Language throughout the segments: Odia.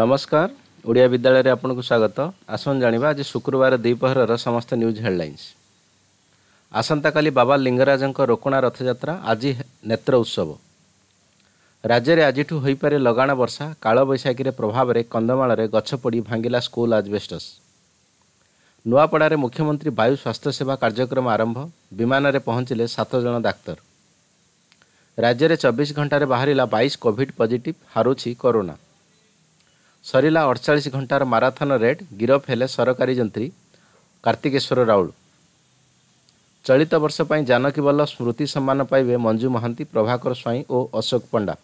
ନମସ୍କାର ଓଡ଼ିଆ ବିଦ୍ୟାଳୟରେ ଆପଣଙ୍କୁ ସ୍ୱାଗତ ଆସନ୍ତୁ ଜାଣିବା ଆଜି ଶୁକ୍ରବାର ଦ୍ୱିପହରର ସମସ୍ତ ନ୍ୟୁଜ୍ ହେଡ଼ଲାଇନ୍ସ ଆସନ୍ତାକାଲି ବାବା ଲିଙ୍ଗରାଜଙ୍କ ରୋକଣା ରଥଯାତ୍ରା ଆଜି ନେତ୍ର ଉତ୍ସବ ରାଜ୍ୟରେ ଆଜିଠୁ ହୋଇପାରେ ଲଗାଣ ବର୍ଷା କାଳବୈଶାଖୀର ପ୍ରଭାବରେ କନ୍ଧମାଳରେ ଗଛ ପଡ଼ି ଭାଙ୍ଗିଲା ସ୍କୁଲ ଆଜବେଷ୍ଟସ୍ ନୂଆପଡ଼ାରେ ମୁଖ୍ୟମନ୍ତ୍ରୀ ବାୟୁ ସ୍ୱାସ୍ଥ୍ୟ ସେବା କାର୍ଯ୍ୟକ୍ରମ ଆରମ୍ଭ ବିମାନରେ ପହଞ୍ଚିଲେ ସାତ ଜଣ ଡାକ୍ତର ରାଜ୍ୟରେ ଚବିଶ ଘଣ୍ଟାରେ ବାହାରିଲା ବାଇଶ କୋଭିଡ୍ ପଜିଟିଭ୍ ହାରୁଛି କରୋନା ସରିଲା ଅଠଚାଳିଶ ଘଣ୍ଟାର ମାରାଥନ ରେଟ୍ ଗିରଫ ହେଲେ ସରକାରୀ ଯନ୍ତ୍ରୀ କାର୍ତ୍ତିକେଶ୍ୱର ରାଉଳ ଚଳିତ ବର୍ଷ ପାଇଁ ଜାନକୀ ବଲ୍ଲ ସ୍ମୃତି ସମ୍ମାନ ପାଇବେ ମଞ୍ଜୁ ମହାନ୍ତି ପ୍ରଭାକର ସ୍ୱାଇଁ ଓ ଅଶୋକ ପଣ୍ଡା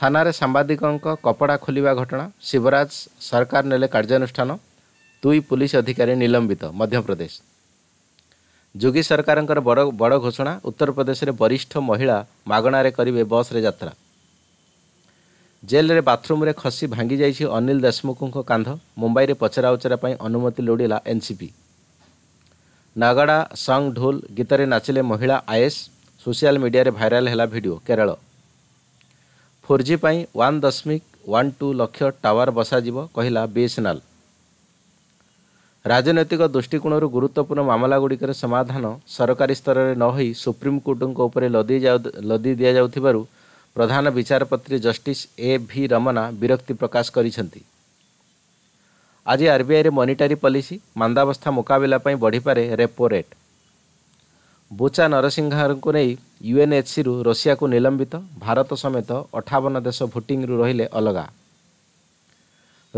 ଥାନାରେ ସାମ୍ବାଦିକଙ୍କ କପଡ଼ା ଖୋଲିବା ଘଟଣା ଶିବରାଜ ସରକାର ନେଲେ କାର୍ଯ୍ୟାନୁଷ୍ଠାନ ଦୁଇ ପୁଲିସ୍ ଅଧିକାରୀ ନିଲମ୍ବିତ ମଧ୍ୟପ୍ରଦେଶ ଯୋଗୀ ସରକାରଙ୍କର ବଡ଼ ବଡ଼ ଘୋଷଣା ଉତ୍ତରପ୍ରଦେଶରେ ବରିଷ୍ଠ ମହିଳା ମାଗଣାରେ କରିବେ ବସ୍ରେ ଯାତ୍ରା ଜେଲ୍ରେ ବାଥରୁମ୍ରେ ଖସି ଭାଙ୍ଗି ଯାଇଛି ଅନିଲ ଦେଶମୁଖଙ୍କ କାନ୍ଧ ମୁମ୍ବାଇରେ ପଚରାଉଚରା ପାଇଁ ଅନୁମତି ଲୋଡ଼ିଲା ଏନ୍ସିପି ନାଗଡ଼ା ସଙ୍ଗ ଢୋଲ ଗୀତରେ ନାଚିଲେ ମହିଳା ଆଏସ୍ ସୋସିଆଲ୍ ମିଡ଼ିଆରେ ଭାଇରାଲ୍ ହେଲା ଭିଡ଼ିଓ କେରଳ ଫୋର୍ ଜି ପାଇଁ ୱାନ୍ ଦଶମିକ ୱାନ୍ ଟୁ ଲକ୍ଷ ଟାୱାର ବସାଯିବ କହିଲା ବିଏସ୍ଏନ୍ଏଲ୍ ରାଜନୈତିକ ଦୃଷ୍ଟିକୋଣରୁ ଗୁରୁତ୍ୱପୂର୍ଣ୍ଣ ମାମଲାଗୁଡ଼ିକର ସମାଧାନ ସରକାରୀ ସ୍ତରରେ ନ ହୋଇ ସୁପ୍ରିମକୋର୍ଟଙ୍କ ଉପରେ ଲଦି ଯାଉ ଲଦି ଦିଆଯାଉଥିବାରୁ ପ୍ରଧାନ ବିଚାରପତି ଜଷ୍ଟିସ୍ ଏ ଭି ରମନା ବିରକ୍ତି ପ୍ରକାଶ କରିଛନ୍ତି ଆଜି ଆର୍ବିଆଇରେ ମନିଟାରୀ ପଲିସି ମାନ୍ଦାବସ୍ଥା ମୁକାବିଲା ପାଇଁ ବଢ଼ିପାରେ ରେପୋ ରେଟ୍ ବୁଚା ନରସିଂହାରଙ୍କୁ ନେଇ ୟୁଏନ୍ଏଚ୍ସିରୁ ରଷିଆକୁ ନିଲମ୍ବିତ ଭାରତ ସମେତ ଅଠାବନ ଦେଶ ଭୋଟିଂରୁ ରହିଲେ ଅଲଗା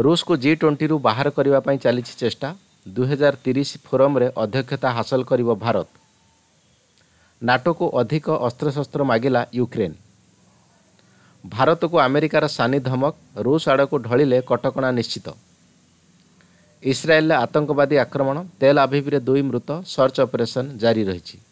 ରୁଷକୁ ଜି ଟ୍ୱେଣ୍ଟିରୁ ବାହାର କରିବା ପାଇଁ ଚାଲିଛି ଚେଷ୍ଟା ଦୁଇହଜାର ତିରିଶ ଫୋରମ୍ରେ ଅଧ୍ୟକ୍ଷତା ହାସଲ କରିବ ଭାରତ ନାଟୋକୁ ଅଧିକ ଅସ୍ତ୍ରଶସ୍ତ୍ର ମାଗିଲା ୟୁକ୍ରେନ୍ ଭାରତକୁ ଆମେରିକାର ସାନି ଧମକ ରୁଷ ଆଡ଼କୁ ଢଳିଲେ କଟକଣା ନିଶ୍ଚିତ ଇସ୍ରାଏଲରେ ଆତଙ୍କବାଦୀ ଆକ୍ରମଣ ତେଲ ଆଭିବିରେ ଦୁଇ ମୃତ ସର୍ଚ୍ଚ ଅପରେସନ୍ ଜାରି ରହିଛି